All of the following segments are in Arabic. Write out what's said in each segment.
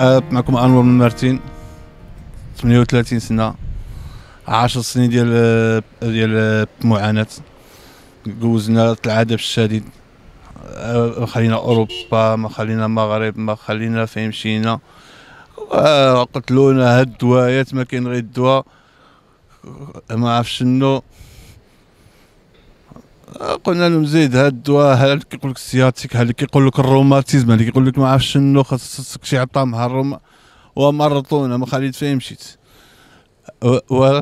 معكم انور من مارتين 38 سنه 10 سنين ديال ديال معاناه جوزنا العذاب الشديد أه خلينا اوروبا ما خلينا المغرب ما خلينا فين مشينا قتلونا هاد الدوايات ما كاين غير الدواء ما عرف شنو قلنا لهم زيد هاد الدواء اللي كيقول لك السياتيك اللي كيقول لك الروماتيزم اللي كيقول لك ما عرفتش شنو خاصك شي عطا مع الروما ومرطونا ما خليت فين مشيت و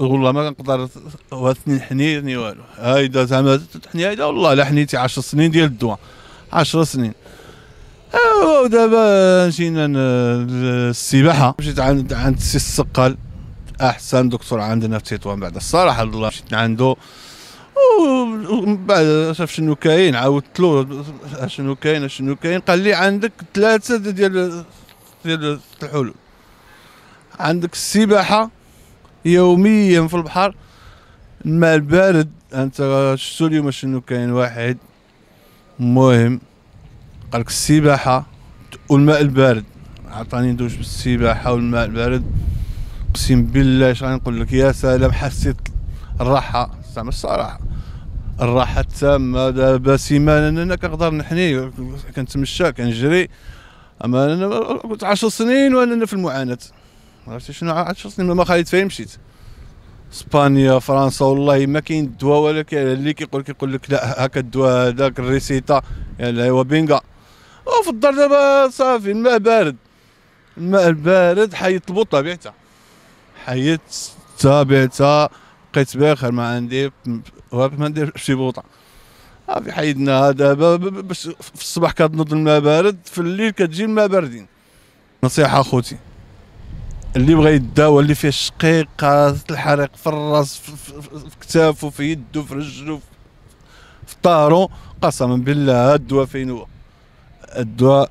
والله ما كنقدر واثنين حنيني والو هايدا زعما تحني هايدا والله لا حنيتي 10 سنين ديال الدواء 10 سنين ايوا دابا جينا السباحه مشيت عند عند السي السقال احسن دكتور عندنا في تطوان بعد الصراحه الله مشيت عنده ومن بعد شاف شنو كاين عاودت له شنو كاين شنو كاين قال لي عندك ثلاثه ديال ديال الحلول عندك السباحه يوميا في البحر الماء البارد انت شفتو اليوم شنو كاين واحد مهم قالك السباحه والماء البارد عطاني ندوش بالسباحه والماء البارد اقسم بالله اش غنقول لك يا سلام حسيت الراحه سام الصراحه الراحه التامه دابا سيمانه انا كنقدر نحني كنتمشى كنجري اما انا كنت 10 سنين وانا في المعاناه عرفتي شنو 10 سنين ما خليت فين مشيت اسبانيا فرنسا والله ما كاين الدواء ولا اللي كيقول كيقول لك لا هاك الدواء هذاك الريسيتا يلا هو بينغا وفي الدار دابا صافي الماء بارد الماء البارد حيطلبوا طبيعتها حيت طبيعتها بقيت باخر ما عندي ما ندير شي بوطه صافي حيدنا دابا باش في الصباح كتنوض الماء بارد في الليل كتجي الماء باردين نصيحه خوتي اللي بغى يداوى اللي فيه الشقيقه الحريق في الراس في, في, في كتافه في يده في رجله في طارو قسما بالله هاد الدواء فين هو الدواء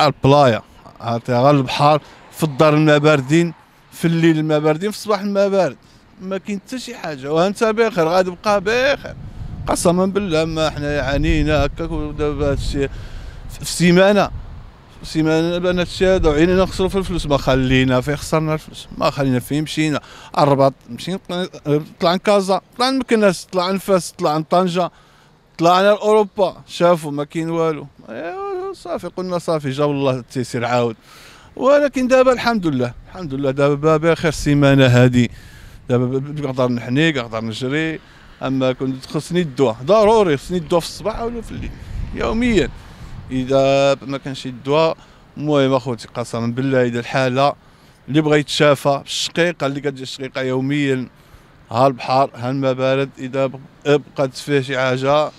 البلايا عرفتي غير البحر في الدار الماء باردين في الليل الماء باردين في الصباح الماء بارد ما كاين حتى شي حاجه وانت بخير غادي تبقى بخير قسما بالله ما حنا عانينا هكاك ودابا هادشي في سيمانه سيمانه بان هادشي هذا وعينينا نخسروا في الفلوس ما خلينا في خسرنا الفلوس ما خلينا فين مشينا الرباط مشينا طلع كازا طلع مكناس طلع فاس طلع طنجه طلعنا لاوروبا شافوا ما كاين والو صافي قلنا صافي جا الله تيسير عاود ولكن دابا الحمد لله الحمد لله دابا بخير السيمانه هذه دابا نقدر نحني نقدر نجري اما كنت خصني الدواء ضروري خصني الدواء في الصباح ولا في الليل يوميا اذا ما كانش الدواء المهم اخوتي قسما بالله اذا الحاله اللي بغى يتشافى الشقيقه اللي كتجي الشقيقه يوميا ها البحر ها الماء بارد اذا بقات فيه شي حاجه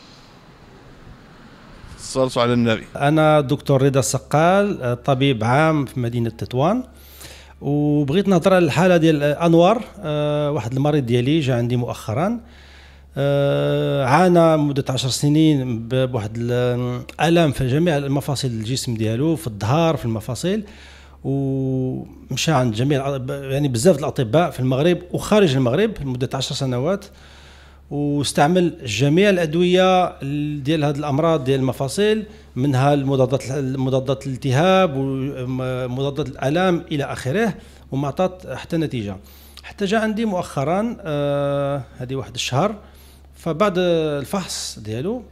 صلصوا على النبي انا دكتور رضا السقال طبيب عام في مدينه تطوان وبغيت نهضر على الحاله ديال انوار أه واحد المريض ديالي جا عندي مؤخرا أه عانى مده 10 سنين بواحد الالم في جميع المفاصل الجسم ديالو في الظهر في المفاصل ومشى عند جميع يعني بزاف الاطباء في المغرب وخارج المغرب لمده 10 سنوات واستعمل جميع الادويه ديال هذه الامراض ديال المفاصل منها المضادات مضادات الالتهاب ومضادات الالام الى اخره وما عطات حتى نتيجه حتى جاء عندي مؤخرا آه هذه واحد الشهر فبعد الفحص ديالو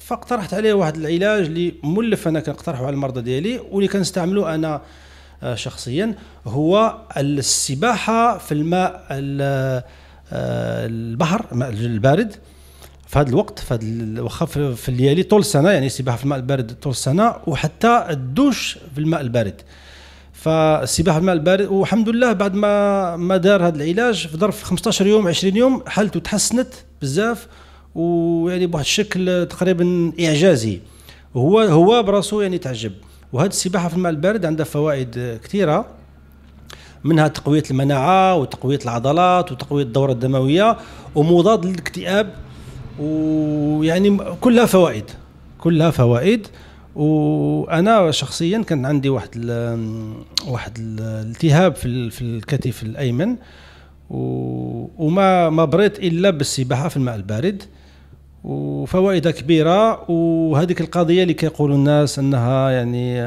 فاقترحت عليه واحد العلاج اللي مولف انا كنقترحه على المرضى ديالي واللي كنستعملو انا آه شخصيا هو السباحه في الماء آه، البحر الماء البارد في هذا الوقت في هذا الوقت في الليالي طول السنه يعني السباحه في الماء البارد طول السنه وحتى الدوش في الماء البارد فالسباحه في الماء البارد والحمد لله بعد ما ما دار هذا العلاج في ظرف 15 يوم 20 يوم حالته تحسنت بزاف ويعني بواحد الشكل تقريبا اعجازي هو هو براسو يعني تعجب وهذه السباحه في الماء البارد عندها فوائد كثيره منها تقويه المناعه وتقويه العضلات وتقويه الدوره الدمويه ومضاد للاكتئاب ويعني كلها فوائد كلها فوائد وانا شخصيا كان عندي واحد الـ واحد الالتهاب في في الكتف الايمن وما ما بريت الا بالسباحه في الماء البارد وفوائد كبيره وهذيك القضيه اللي كيقولوا الناس انها يعني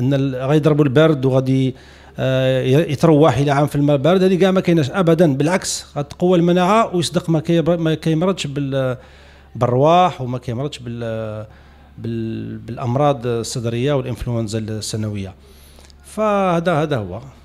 ان غيضربوا البرد وغادي آه، يتروح الى عام في الماء البارد هذه كاع ما كايناش ابدا بالعكس غتقوى المناعه ويصدق ما ما كيمرضش بالرواح وما كيمرضش بال بالامراض الصدريه والانفلونزا السنويه فهذا هذا هو